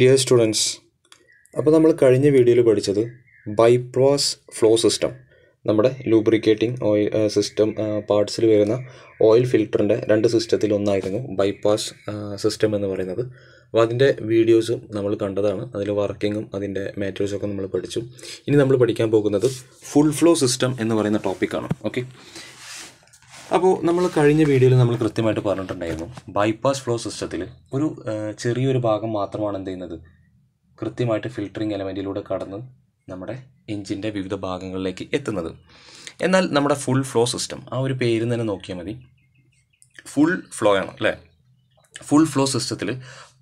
dear students അപ്പോൾ നമ്മൾ കഴിഞ്ഞ വീഡിയോയിൽ പഠിച്ചത് ബൈപ്രോസ് ഫ്ലോ സിസ്റ്റം നമ്മുടെ ലൂബ്രിക്കേറ്റിംഗ് ഓയിൽ സിസ്റ്റം പാർട്സിൽ വരുന്ന ഓയിൽ ഫിൽറ്ററിൻ്റെ രണ്ട് സിസ്റ്റത്തിൽ ഒന്നായിരുന്നു ബൈപ്പാസ് സിസ്റ്റം എന്ന് പറയുന്നത് അപ്പോൾ അതിൻ്റെ വീഡിയോസും നമ്മൾ കണ്ടതാണ് അതിൽ വർക്കിങ്ങും അതിൻ്റെ മാറ്റേഴ്സൊക്കെ നമ്മൾ പഠിച്ചു ഇനി നമ്മൾ പഠിക്കാൻ പോകുന്നത് ഫുൾ ഫ്ലോ സിസ്റ്റം എന്ന് പറയുന്ന ടോപ്പിക്കാണ് ഓക്കെ അപ്പോൾ നമ്മൾ കഴിഞ്ഞ വീഡിയോയിൽ നമ്മൾ കൃത്യമായിട്ട് പറഞ്ഞിട്ടുണ്ടായിരുന്നു ബൈപ്പാസ് ഫ്ലോ സിസ്റ്റത്തിൽ ഒരു ചെറിയൊരു ഭാഗം മാത്രമാണ് എന്ത് ചെയ്യുന്നത് കൃത്യമായിട്ട് ഫിൽറ്ററിങ് എലമെൻറ്റിലൂടെ കടന്ന് നമ്മുടെ എഞ്ചിൻ്റെ വിവിധ ഭാഗങ്ങളിലേക്ക് എത്തുന്നത് എന്നാൽ നമ്മുടെ ഫുൾ ഫ്ലോ സിസ്റ്റം ആ ഒരു പേര് തന്നെ നോക്കിയാൽ മതി ഫുൾ ഫ്ലോ ആണ് അല്ലേ ഫുൾ ഫ്ലോ സിസ്റ്റത്തിൽ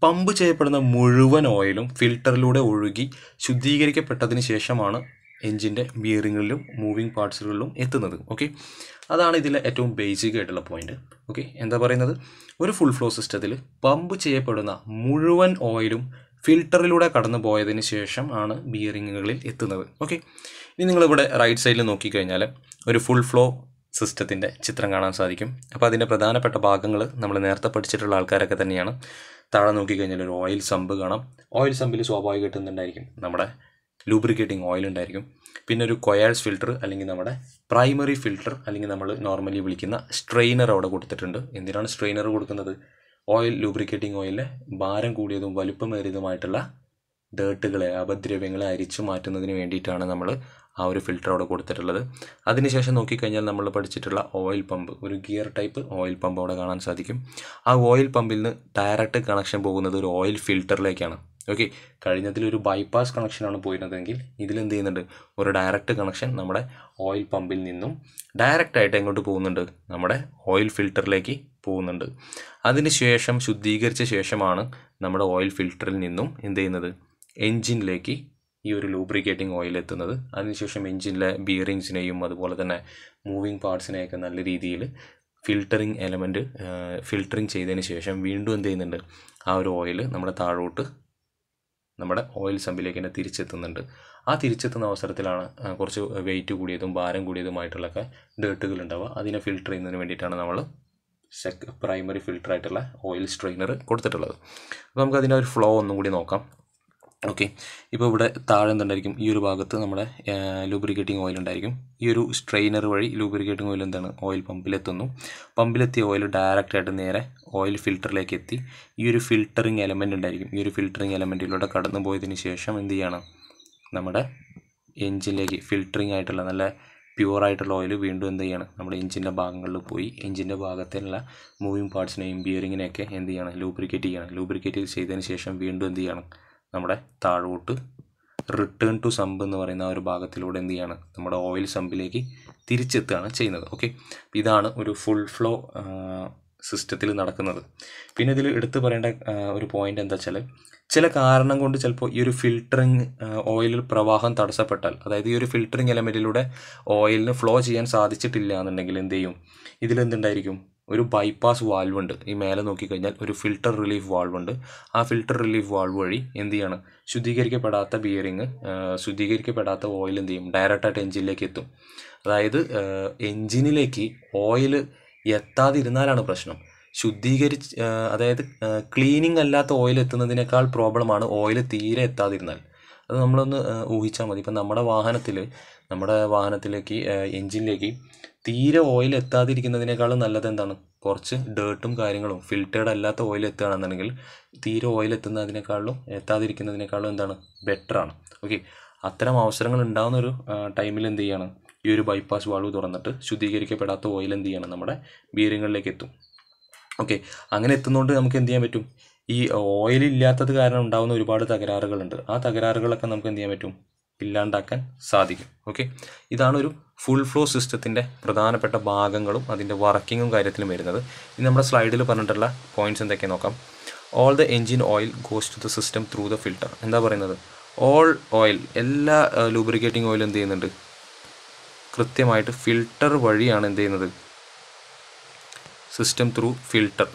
പമ്പ് ചെയ്യപ്പെടുന്ന മുഴുവൻ ഓയിലും ഫിൽട്ടറിലൂടെ ഒഴുകി ശുദ്ധീകരിക്കപ്പെട്ടതിന് ശേഷമാണ് എൻജിൻ്റെ ബിയറിങ്ങിലും മൂവിങ് പാർട്സുകളിലും എത്തുന്നത് ഓക്കെ അതാണ് ഇതിലെ ഏറ്റവും ബേസിക് ആയിട്ടുള്ള പോയിന്റ് ഓക്കെ എന്താ പറയുന്നത് ഒരു ഫുൾ ഫ്ലോ സിസ്റ്റത്തിൽ പമ്പ് ചെയ്യപ്പെടുന്ന മുഴുവൻ ഓയിലും ഫിൽട്ടറിലൂടെ കടന്നു പോയതിന് ശേഷം ആണ് ബിയറിങ്ങുകളിൽ എത്തുന്നത് ഓക്കെ ഇനി നിങ്ങളിവിടെ റൈറ്റ് സൈഡിൽ നോക്കിക്കഴിഞ്ഞാൽ ഒരു ഫുൾ ഫ്ലോ സിസ്റ്റത്തിൻ്റെ ചിത്രം കാണാൻ സാധിക്കും അപ്പോൾ അതിൻ്റെ പ്രധാനപ്പെട്ട ഭാഗങ്ങൾ നമ്മൾ നേരത്തെ പഠിച്ചിട്ടുള്ള ആൾക്കാരൊക്കെ തന്നെയാണ് താഴെ നോക്കിക്കഴിഞ്ഞാൽ ഒരു ഓയിൽ സമ്പ് കാണാം ഓയിൽ സമ്പിൽ സ്വാഭാവികമായിട്ട് എന്തുണ്ടായിരിക്കും നമ്മുടെ ലൂബ്രിക്കേറ്റിംഗ് ഓയിൽ ഉണ്ടായിരിക്കും പിന്നെ ഒരു കൊയാഴ്സ് ഫിൽറ്റർ അല്ലെങ്കിൽ നമ്മുടെ പ്രൈമറി ഫിൽറ്റർ അല്ലെങ്കിൽ നമ്മൾ നോർമലി വിളിക്കുന്ന സ്ട്രെയിനർ അവിടെ കൊടുത്തിട്ടുണ്ട് എന്തിനാണ് സ്ട്രെയിനർ കൊടുക്കുന്നത് ഓയിൽ ലൂബ്രിക്കേറ്റിംഗ് ഓയിലിലെ ഭാരം കൂടിയതും വലുപ്പമേറിയതുമായിട്ടുള്ള ഡേട്ടുകളെ അപദ്രവ്യങ്ങളെ അരിച്ചു മാറ്റുന്നതിന് വേണ്ടിയിട്ടാണ് നമ്മൾ ആ ഒരു ഫിൽറ്റർ അവിടെ കൊടുത്തിട്ടുള്ളത് അതിനുശേഷം നോക്കിക്കഴിഞ്ഞാൽ നമ്മൾ പഠിച്ചിട്ടുള്ള ഓയിൽ പമ്പ് ഒരു ഗിയർ ടൈപ്പ് ഓയിൽ പമ്പ് അവിടെ കാണാൻ സാധിക്കും ആ ഓയിൽ പമ്പിൽ നിന്ന് ഡയറക്റ്റ് കണക്ഷൻ പോകുന്നത് ഒരു ഓയിൽ ഫിൽറ്ററിലേക്കാണ് ഓക്കെ കഴിഞ്ഞതിലൊരു ബൈപ്പാസ് കണക്ഷനാണ് പോയിരുന്നതെങ്കിൽ ഇതിലെന്ത് ചെയ്യുന്നുണ്ട് ഒരു ഡയറക്റ്റ് കണക്ഷൻ നമ്മുടെ ഓയിൽ പമ്പിൽ നിന്നും ഡയറക്റ്റായിട്ട് എങ്ങോട്ട് പോകുന്നുണ്ട് നമ്മുടെ ഓയിൽ ഫിൽറ്ററിലേക്ക് പോകുന്നുണ്ട് അതിനുശേഷം ശുദ്ധീകരിച്ച ശേഷമാണ് നമ്മുടെ ഓയിൽ ഫിൽറ്ററിൽ നിന്നും എന്ത് ചെയ്യുന്നത് എൻജിനിലേക്ക് ഈ ഒരു ലൂബ്രിക്കേറ്റിംഗ് ഓയിൽ എത്തുന്നത് അതിനുശേഷം എൻജിനിലെ ബിയറിങ്സിനെയും അതുപോലെ തന്നെ മൂവിങ് പാർട്സിനെയൊക്കെ നല്ല രീതിയിൽ ഫിൽറ്ററിങ് എലമെൻറ്റ് ഫിൽറ്ററിങ് ചെയ്തതിന് ശേഷം വീണ്ടും എന്ത് ചെയ്യുന്നുണ്ട് ആ ഒരു ഓയിൽ നമ്മുടെ താഴോട്ട് നമ്മുടെ ഓയിൽ സമ്പിലേക്ക് തന്നെ തിരിച്ചെത്തുന്നുണ്ട് ആ തിരിച്ചെത്തുന്ന അവസരത്തിലാണ് കുറച്ച് വെയിറ്റ് കൂടിയതും ഭാരം കൂടിയതുമായിട്ടുള്ളൊക്കെ ഡേട്ടുകൾ ഉണ്ടാവുക അതിനെ ഫിൽട്ടർ ചെയ്യുന്നതിന് വേണ്ടിയിട്ടാണ് നമ്മൾ സെക്ക് പ്രൈമറി ആയിട്ടുള്ള ഓയിൽ സ്ട്രെയിനർ കൊടുത്തിട്ടുള്ളത് അപ്പോൾ നമുക്ക് അതിൻ്റെ ഒരു ഫ്ലോ ഒന്നും കൂടി നോക്കാം ഓക്കെ ഇപ്പോൾ ഇവിടെ താഴെ എന്തുണ്ടായിരിക്കും ഈ ഒരു ഭാഗത്ത് നമ്മുടെ ലൂബ്രിക്കേറ്റിംഗ് ഓയിൽ ഉണ്ടായിരിക്കും ഈ ഒരു സ്ട്രെയിനർ വഴി ലൂബ്രിക്കേറ്റിംഗ് ഓയിൽ എന്താണ് ഓയിൽ പമ്പിലെത്തുന്നു പമ്പിലെത്തിയ ഓയിൽ ഡയറക്റ്റായിട്ട് നേരെ ഓയിൽ ഫിൽറ്ററിലേക്ക് എത്തി ഈ ഒരു ഫിൽറ്ററിങ് എലമെൻ്റ് ഉണ്ടായിരിക്കും ഈ ഒരു ഫിൽറ്ററിങ് എലമെൻറ്റിലൂടെ കടന്നു പോയതിന് ശേഷം എന്ത് ചെയ്യണം നമ്മുടെ എൻജിനിലേക്ക് ഫിൽറ്ററിങ് ആയിട്ടുള്ള നല്ല പ്യുവറായിട്ടുള്ള ഓയിൽ വീണ്ടും എന്ത് ചെയ്യണം നമ്മുടെ എഞ്ചിൻ്റെ ഭാഗങ്ങളിൽ പോയി എഞ്ചിൻ്റെ ഭാഗത്തിനുള്ള മൂവിങ് പാർട്സിനെയും ബിയറിങ്ങിനെയൊക്കെ എന്ത് ചെയ്യണം ലൂബ്രിക്കേറ്റ് ചെയ്യണം ലൂബ്രിക്കേറ്റ് ചെയ്തതിന് ശേഷം വീണ്ടും എന്ത് ചെയ്യണം നമ്മുടെ താഴോട്ട് റിട്ടേൺ ടു സമ്പ് എന്ന് പറയുന്ന ആ ഒരു ഭാഗത്തിലൂടെ എന്ത് ചെയ്യാണ് നമ്മുടെ ഓയിൽ സമ്പിലേക്ക് തിരിച്ചെത്തുകയാണ് ചെയ്യുന്നത് ഓക്കെ ഇതാണ് ഒരു ഫുൾ ഫ്ലോ സിസ്റ്റത്തിൽ നടക്കുന്നത് പിന്നെ ഇതിൽ എടുത്തു പറയേണ്ട ഒരു പോയിന്റ് എന്താ വെച്ചാൽ ചില കാരണം കൊണ്ട് ചിലപ്പോൾ ഈ ഒരു ഫിൽറ്ററിങ് ഓയിൽ പ്രവാഹം തടസ്സപ്പെട്ടാൽ അതായത് ഈ ഒരു ഫിൽറ്ററിങ് എലമെൻറ്റിലൂടെ ഓയിലിന് ഫ്ലോ ചെയ്യാൻ സാധിച്ചിട്ടില്ല എന്നുണ്ടെങ്കിൽ എന്ത് ചെയ്യും ഇതിലെന്തുണ്ടായിരിക്കും ഒരു ബൈപ്പാസ് വാൽവ് ഉണ്ട് ഈ മേലെ നോക്കിക്കഴിഞ്ഞാൽ ഒരു ഫിൽട്ടർ റിലീഫ് വാൾവ് ഉണ്ട് ആ ഫിൽട്ടർ റിലീഫ് വാൾവ് വഴി എന്ത് ചെയ്യണം ശുദ്ധീകരിക്കപ്പെടാത്ത ബിയറിങ് ശുദ്ധീകരിക്കപ്പെടാത്ത ഓയിൽ എന്ത് ചെയ്യും ഡയറക്റ്റായിട്ട് എഞ്ചിനിലേക്ക് എത്തും അതായത് എഞ്ചിനിലേക്ക് ഓയിൽ എത്താതിരുന്നാലാണ് പ്രശ്നം ശുദ്ധീകരിച്ച് അതായത് ക്ലീനിങ് അല്ലാത്ത ഓയിൽ എത്തുന്നതിനേക്കാൾ പ്രോബ്ലമാണ് ഓയിൽ തീരെ എത്താതിരുന്നാൽ അത് നമ്മളൊന്ന് ഊഹിച്ചാൽ മതി ഇപ്പം നമ്മുടെ വാഹനത്തിൽ നമ്മുടെ വാഹനത്തിലേക്ക് എൻജിനിലേക്ക് തീരെ ഓയിൽ എത്താതിരിക്കുന്നതിനേക്കാളും നല്ലത് എന്താണ് കുറച്ച് ഡേർട്ടും കാര്യങ്ങളും ഫിൽറ്റേഡ് അല്ലാത്ത ഓയിൽ എത്തുകയാണെന്നുണ്ടെങ്കിൽ തീരെ ഓയിൽ എത്തുന്നതിനേക്കാളും എത്താതിരിക്കുന്നതിനേക്കാളും എന്താണ് ബെറ്ററാണ് ഓക്കെ അത്തരം അവസരങ്ങൾ ഉണ്ടാകുന്ന ഒരു ടൈമിൽ എന്ത് ചെയ്യണം ഈ ഒരു ബൈപ്പാസ് വാൾവ് തുറന്നിട്ട് ശുദ്ധീകരിക്കപ്പെടാത്ത ഓയിൽ എന്ത് ചെയ്യണം നമ്മുടെ ബീറിങ്ങളിലേക്ക് എത്തും ഓക്കെ അങ്ങനെ എത്തുന്നതുകൊണ്ട് നമുക്ക് എന്ത് ചെയ്യാൻ പറ്റും ഈ ഓയിൽ ഇല്ലാത്തത് കാരണം ഉണ്ടാകുന്ന ഒരുപാട് തകരാറുകളുണ്ട് ആ തകരാറുകളൊക്കെ നമുക്ക് എന്ത് ചെയ്യാൻ പറ്റും ഇല്ലാണ്ടാക്കാൻ സാധിക്കും ഓക്കെ ഇതാണ് ഒരു ഫുൾ ഫ്ലോ സിസ്റ്റത്തിൻ്റെ പ്രധാനപ്പെട്ട ഭാഗങ്ങളും അതിൻ്റെ വർക്കിങ്ങും കാര്യത്തിലും വരുന്നത് ഇനി നമ്മുടെ സ്ലൈഡിൽ പറഞ്ഞിട്ടുള്ള പോയിന്റ്സ് എന്തൊക്കെ നോക്കാം all the engine oil goes to the system through the filter എന്താ പറയുന്നത് ഓൾ ഓയിൽ എല്ലാ ലൂബ്രിക്കേറ്റിംഗ് ഓയിലും എന്ത് ചെയ്യുന്നുണ്ട് കൃത്യമായിട്ട് ഫിൽട്ടർ വഴിയാണ് എന്ത് ചെയ്യുന്നത് സിസ്റ്റം ത്രൂ ഫിൽട്ടർ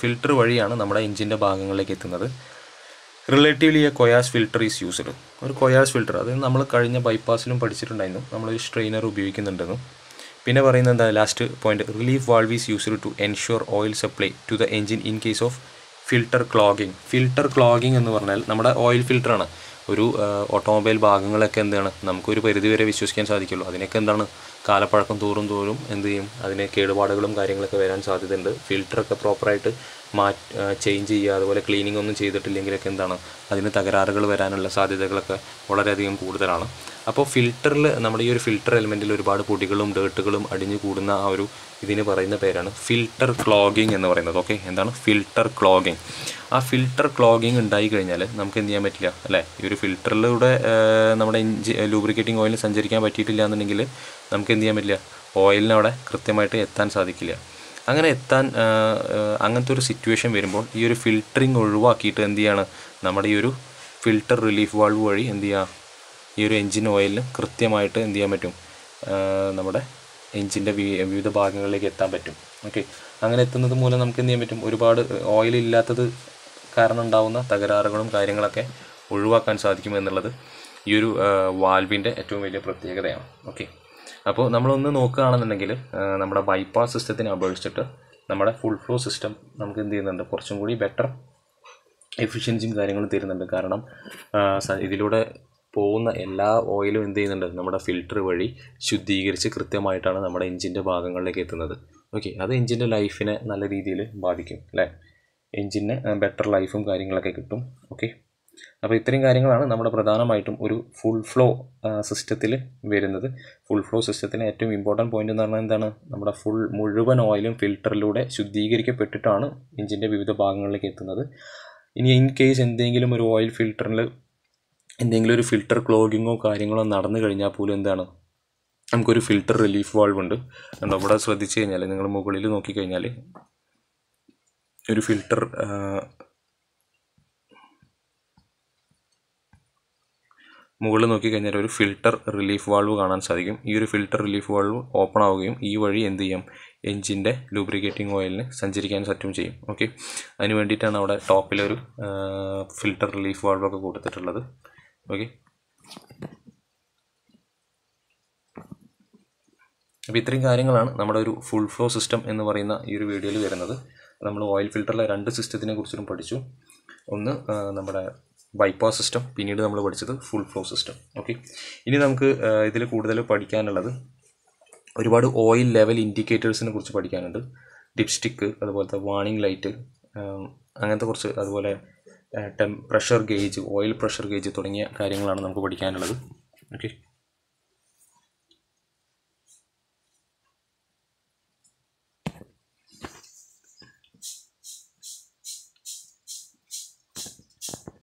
ഫിൽട്ടർ വഴിയാണ് നമ്മുടെ എഞ്ചിൻ്റെ ഭാഗങ്ങളിലേക്ക് എത്തുന്നത് relatively a coarse filter is used ഒരു കൊയാസ് ഫിൽട്ടർ അത് നമ്മൾ കഴിഞ്ഞ ബൈപ്പാസിലും പഠിച്ചിട്ടുണ്ടായിരുന്നു നമ്മളൊരു സ്ട്രെയിനർ ഉപയോഗിക്കുന്നുണ്ടെന്നും പിന്നെ പറയുന്നത് എന്താ last point relief valve is used to ensure oil supply to the engine in case of filter clogging filter clogging എന്ന് പറഞ്ഞാൽ നമ്മുടെ ഓയിൽ ഫിൽട്ടറാണ് ഒരു ഓട്ടോമൊബൈൽ ഭാഗങ്ങളൊക്കെ എന്താണ് നമുക്കൊരു പരിധി വരെ വിശ്വസിക്കാൻ സാധിക്കുള്ളൂ അതിനൊക്കെ എന്താണ് കാലപ്പഴക്കം തോറും തോറും എന്ത് ചെയ്യും അതിന് കേടുപാടുകളും കാര്യങ്ങളൊക്കെ വരാൻ സാധ്യതയുണ്ട് ഫിൽറ്ററൊക്കെ പ്രോപ്പറായിട്ട് മാ ചേഞ്ച് ചെയ്യുക അതുപോലെ ക്ലീനിങ് ഒന്നും ചെയ്തിട്ടില്ലെങ്കിലൊക്കെ എന്താണ് അതിന് തകരാറുകൾ വരാനുള്ള സാധ്യതകളൊക്കെ വളരെയധികം കൂടുതലാണ് അപ്പോൾ ഫിൽറ്ററിൽ നമ്മുടെ ഈ ഒരു ഫിൽറ്റർ എലമെൻറ്റിൽ ഒരുപാട് പൊടികളും ഡേർട്ടുകളും അടിഞ്ഞു കൂടുന്ന ആ ഒരു ഇതിന് പറയുന്ന പേരാണ് ഫിൽറ്റർ ക്ലോഗിങ് എന്ന് പറയുന്നത് ഓക്കെ എന്താണ് ഫിൽറ്റർ ക്ലോഗിങ് ആ ഫിൽറ്റർ ക്ലോഗിങ് ഉണ്ടായി കഴിഞ്ഞാൽ നമുക്ക് എന്ത് ചെയ്യാൻ പറ്റില്ല അല്ലേ ഈ ഒരു ഫിൽറ്ററിലൂടെ നമ്മുടെ ഇഞ്ചി ലൂബ്രിക്കേറ്റിംഗ് ഓയിൽ സഞ്ചരിക്കാൻ പറ്റിയിട്ടില്ല എന്നുണ്ടെങ്കിൽ നമുക്ക് എന്ത് ചെയ്യാൻ പറ്റില്ല ഓയിലിനവിടെ കൃത്യമായിട്ട് എത്താൻ സാധിക്കില്ല അങ്ങനെ എത്താൻ അങ്ങനത്തെ ഒരു സിറ്റുവേഷൻ വരുമ്പോൾ ഈ ഒരു ഫിൽറ്ററിങ് ഒഴിവാക്കിയിട്ട് എന്ത് ചെയ്യാണ് നമ്മുടെ ഈ ഒരു ഫിൽറ്റർ റിലീഫ് വാൾവ് വഴി എന്ത് ചെയ്യുക ഈ ഒരു എൻജിൻ ഓയിലിന് കൃത്യമായിട്ട് എന്ത് ചെയ്യാൻ പറ്റും നമ്മുടെ എൻജിൻ്റെ വിവിധ ഭാഗങ്ങളിലേക്ക് എത്താൻ പറ്റും ഓക്കെ അങ്ങനെ എത്തുന്നത് മൂലം നമുക്ക് എന്ത് ചെയ്യാൻ പറ്റും ഒരുപാട് ഓയിൽ ഇല്ലാത്തത് കാരണം ഉണ്ടാകുന്ന തകരാറുകളും കാര്യങ്ങളൊക്കെ ഒഴിവാക്കാൻ സാധിക്കും എന്നുള്ളത് ഈ ഒരു വാൽവിൻ്റെ ഏറ്റവും വലിയ പ്രത്യേകതയാണ് ഓക്കെ അപ്പോൾ നമ്മളൊന്ന് നോക്കുകയാണെന്നുണ്ടെങ്കിൽ നമ്മുടെ ബൈപ്പാസ് സിസ്റ്റത്തിനെ അപേക്ഷിച്ചിട്ട് നമ്മുടെ ഫുൾ ഫ്ലോ സിസ്റ്റം നമുക്ക് എന്ത് ചെയ്യുന്നുണ്ട് കുറച്ചും കൂടി ബെറ്റർ എഫിഷ്യൻസിയും കാര്യങ്ങളും തരുന്നുണ്ട് കാരണം ഇതിലൂടെ പോകുന്ന എല്ലാ ഓയിലും എന്ത് ചെയ്യുന്നുണ്ട് നമ്മുടെ ഫിൽറ്റർ വഴി ശുദ്ധീകരിച്ച് കൃത്യമായിട്ടാണ് നമ്മുടെ എഞ്ചിൻ്റെ ഭാഗങ്ങളിലേക്ക് എത്തുന്നത് ഓക്കെ അത് എഞ്ചിൻ്റെ ലൈഫിനെ നല്ല രീതിയിൽ ബാധിക്കും അല്ലേ എഞ്ചിന് ബെറ്റർ ലൈഫും കാര്യങ്ങളൊക്കെ കിട്ടും ഓക്കെ അപ്പോൾ ഇത്രയും കാര്യങ്ങളാണ് നമ്മുടെ പ്രധാനമായിട്ടും ഒരു ഫുൾ ഫ്ലോ സിസ്റ്റത്തിൽ വരുന്നത് ഫുൾ ഫ്ലോ സിസ്റ്റത്തിന് ഏറ്റവും ഇമ്പോർട്ടൻറ്റ് പോയിന്റ് എന്ന് പറഞ്ഞാൽ എന്താണ് നമ്മുടെ ഫുൾ മുഴുവൻ ഓയിലും ഫിൽറ്ററിലൂടെ ശുദ്ധീകരിക്കപ്പെട്ടിട്ടാണ് എഞ്ചിൻ്റെ വിവിധ ഭാഗങ്ങളിലേക്ക് എത്തുന്നത് ഇനി ഇൻ കേസ് എന്തെങ്കിലും ഒരു ഓയിൽ ഫിൽറ്ററിൽ എന്തെങ്കിലും ഒരു ഫിൽറ്റർ ക്ലോഗിങ്ങോ കാര്യങ്ങളോ നടന്നു കഴിഞ്ഞാൽ പോലും എന്താണ് നമുക്കൊരു ഫിൽറ്റർ റിലീഫ് വാൾവ് ഉണ്ട് എന്താ ഇവിടെ ശ്രദ്ധിച്ചു കഴിഞ്ഞാൽ നിങ്ങൾ മുകളിൽ നോക്കിക്കഴിഞ്ഞാൽ ഒരു ഫിൽറ്റർ മുകളിൽ നോക്കിക്കഴിഞ്ഞാൽ ഒരു ഫിൽട്ടർ റിലീഫ് വാൾവ് കാണാൻ സാധിക്കും ഈ ഒരു ഫിൽട്ടർ റിലീഫ് വാൾവ് ഓപ്പൺ ആവുകയും ഈ വഴി എന്ത് ചെയ്യാം എഞ്ചിൻ്റെ ലൂബ്രിക്കേറ്റിംഗ് ഓയിലിന് സഞ്ചരിക്കാൻ സറ്റും ചെയ്യും ഓക്കെ അതിന് വേണ്ടിയിട്ടാണ് അവിടെ ടോപ്പിലൊരു ഫിൽട്ടർ റിലീഫ് വാൾവൊക്കെ കൊടുത്തിട്ടുള്ളത് ഓക്കെ അപ്പോൾ ഇത്രയും കാര്യങ്ങളാണ് നമ്മുടെ ഒരു ഫുൾ ഫ്ലോ സിസ്റ്റം എന്ന് പറയുന്ന ഈ ഒരു വീഡിയോയിൽ വരുന്നത് നമ്മൾ ഓയിൽ ഫിൽട്ടറിലെ രണ്ട് സിസ്റ്റത്തിനെ കുറിച്ചും പഠിച്ചു ഒന്ന് നമ്മുടെ ബൈപ്പാസ് സിസ്റ്റം പിന്നീട് നമ്മൾ പഠിച്ചത് ഫുൾ ഫ്ലോ സിസ്റ്റം ഓക്കെ ഇനി നമുക്ക് ഇതിൽ കൂടുതൽ പഠിക്കാനുള്ളത് ഒരുപാട് ഓയിൽ ലെവൽ ഇൻഡിക്കേറ്റേഴ്സിനെ കുറിച്ച് പഠിക്കാനുണ്ട് ഡിപ്സ്റ്റിക്ക് അതുപോലത്തെ വാണിംഗ് ലൈറ്റ് അങ്ങനത്തെ കുറച്ച് അതുപോലെ temp pressure gauge oil pressure gauge തുടങ്ങിയ കാര്യങ്ങളാണ് നമുക്ക് പഠിക്കാനുള്ളത് ഓക്കെ